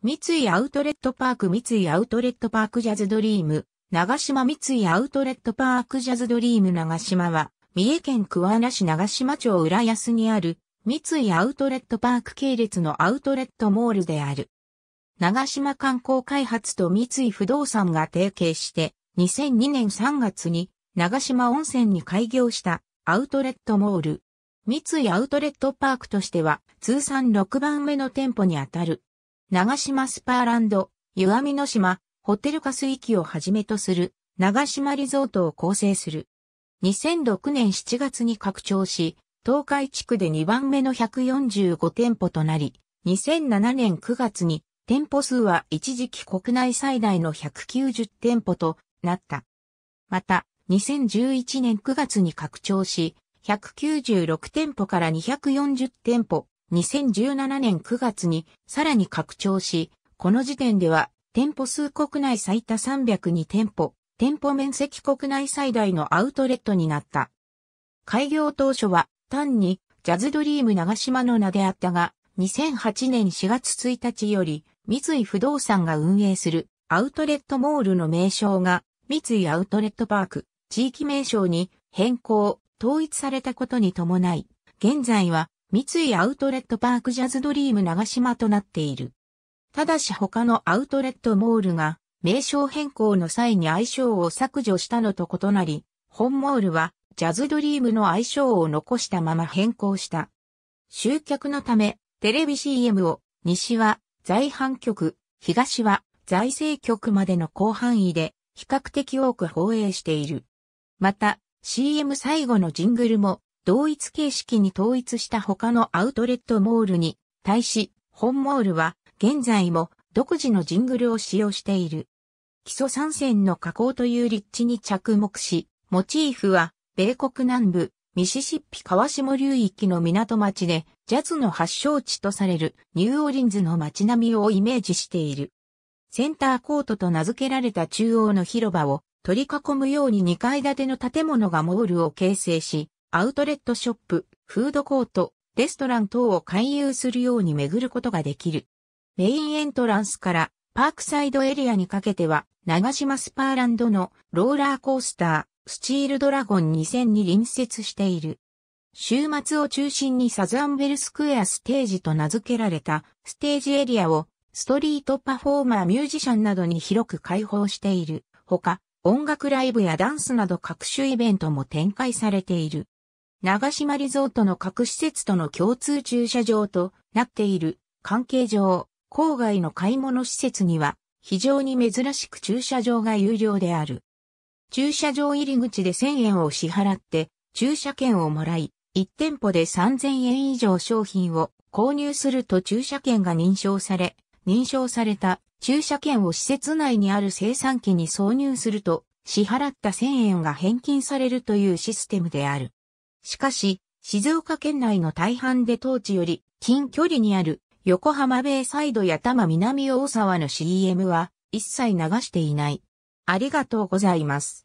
三井アウトレットパーク三井アウトレットパークジャズドリーム長島三井アウトレットパークジャズドリーム長島は三重県桑名市長島町浦安にある三井アウトレットパーク系列のアウトレットモールである。長島観光開発と三井不動産が提携して2002年3月に長島温泉に開業したアウトレットモール。三井アウトレットパークとしては通算6番目の店舗にあたる。長島スパーランド、湯上の島、ホテル化水域をはじめとする長島リゾートを構成する。2006年7月に拡張し、東海地区で2番目の145店舗となり、2007年9月に店舗数は一時期国内最大の190店舗となった。また、2011年9月に拡張し、196店舗から240店舗2017年9月にさらに拡張し、この時点では店舗数国内最多302店舗、店舗面積国内最大のアウトレットになった。開業当初は単にジャズドリーム長島の名であったが、2008年4月1日より三井不動産が運営するアウトレットモールの名称が三井アウトレットパーク地域名称に変更、統一されたことに伴い、現在は三井アウトレットパークジャズドリーム長島となっている。ただし他のアウトレットモールが名称変更の際に愛称を削除したのと異なり、本モールはジャズドリームの愛称を残したまま変更した。集客のため、テレビ CM を西は在阪局、東は財政局までの広範囲で比較的多く放映している。また、CM 最後のジングルも同一形式に統一した他のアウトレットモールに対し、本モールは現在も独自のジングルを使用している。基礎参戦の加工という立地に着目し、モチーフは米国南部ミシシッピ川下流域の港町でジャズの発祥地とされるニューオリンズの街並みをイメージしている。センターコートと名付けられた中央の広場を取り囲むように2階建ての建物がモールを形成し、アウトレットショップ、フードコート、レストラン等を回遊するように巡ることができる。メインエントランスからパークサイドエリアにかけては、長島スパーランドのローラーコースター、スチールドラゴン2000に隣接している。週末を中心にサザンベルスクエアステージと名付けられたステージエリアをストリートパフォーマーミュージシャンなどに広く開放している。ほか、音楽ライブやダンスなど各種イベントも展開されている。長島リゾートの各施設との共通駐車場となっている関係上、郊外の買い物施設には非常に珍しく駐車場が有料である。駐車場入り口で1000円を支払って駐車券をもらい、1店舗で3000円以上商品を購入すると駐車券が認証され、認証された駐車券を施設内にある生産機に挿入すると支払った1000円が返金されるというシステムである。しかし、静岡県内の大半で当地より近距離にある横浜ベイサイドや多摩南大沢の CM は一切流していない。ありがとうございます。